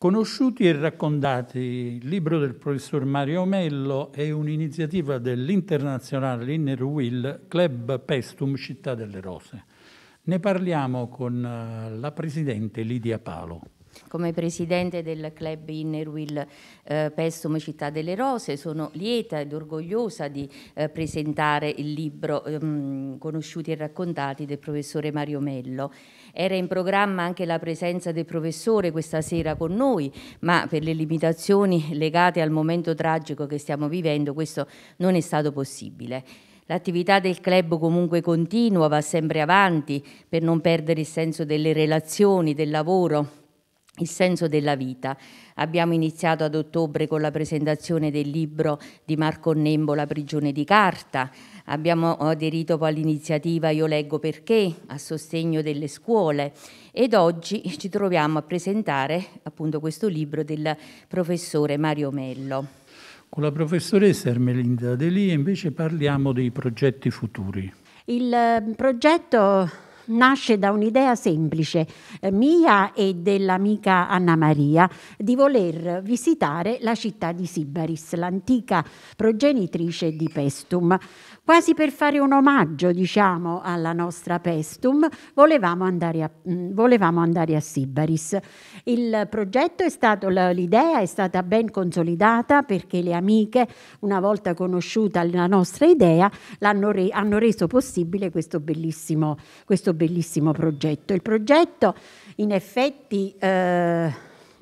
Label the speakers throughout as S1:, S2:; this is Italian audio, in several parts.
S1: Conosciuti e raccontati, il libro del professor Mario Mello è un'iniziativa dell'internazionale Inner Will Club Pestum Città delle Rose. Ne parliamo con eh, la presidente Lidia Palo
S2: come presidente del club Innerwill eh, Pestum Città delle Rose sono lieta ed orgogliosa di eh, presentare il libro ehm, Conosciuti e raccontati del professore Mario Mello. Era in programma anche la presenza del professore questa sera con noi, ma per le limitazioni legate al momento tragico che stiamo vivendo questo non è stato possibile. L'attività del club comunque continua, va sempre avanti per non perdere il senso delle relazioni, del lavoro il senso della vita. Abbiamo iniziato ad ottobre con la presentazione del libro di Marco Nembo La prigione di carta, abbiamo aderito poi all'iniziativa Io leggo perché a sostegno delle scuole ed oggi ci troviamo a presentare appunto questo libro del professore Mario Mello.
S1: Con la professoressa Ermelinda Delia invece parliamo dei progetti futuri.
S2: Il ehm, progetto nasce
S3: da un'idea semplice eh, mia e dell'amica Anna Maria di voler visitare la città di Sibaris, l'antica progenitrice di Pestum. Quasi per fare un omaggio, diciamo, alla nostra Pestum, volevamo andare a, mh, mm, volevamo andare a Sibaris. Il progetto è stato, l'idea è stata ben consolidata perché le amiche, una volta conosciuta la nostra idea, re, hanno reso possibile questo bellissimo, questo bellissimo progetto. Il progetto in effetti eh,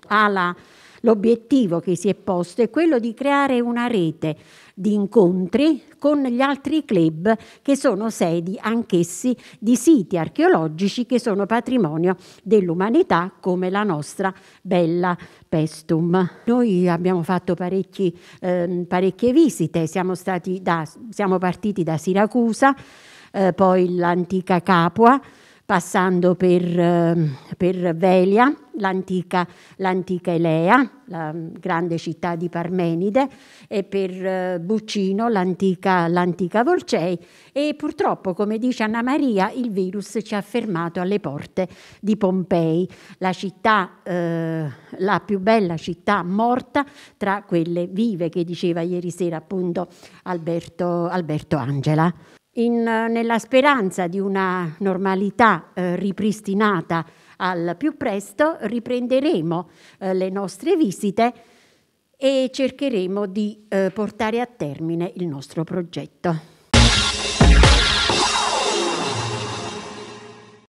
S3: ha la, l'obiettivo che si è posto è quello di creare una rete di incontri con gli altri club che sono sedi anch'essi di siti archeologici che sono patrimonio dell'umanità come la nostra bella Pestum. Noi abbiamo fatto ehm, parecchie visite, siamo, da, siamo partiti da Siracusa eh, poi l'antica Capua, passando per, ehm, per Velia, l'antica, l'antica Elea, la mm, grande città di Parmenide, e per eh, Buccino, l'antica, l'antica Volcei. E purtroppo, come dice Anna Maria, il virus ci ha fermato alle porte di Pompei, la città, eh, la più bella città morta tra quelle vive che diceva ieri sera appunto Alberto, Alberto Angela in, eh, nella speranza di una normalità eh, ripristinata al più presto, riprenderemo eh, le nostre visite e cercheremo di eh, portare a termine il nostro progetto.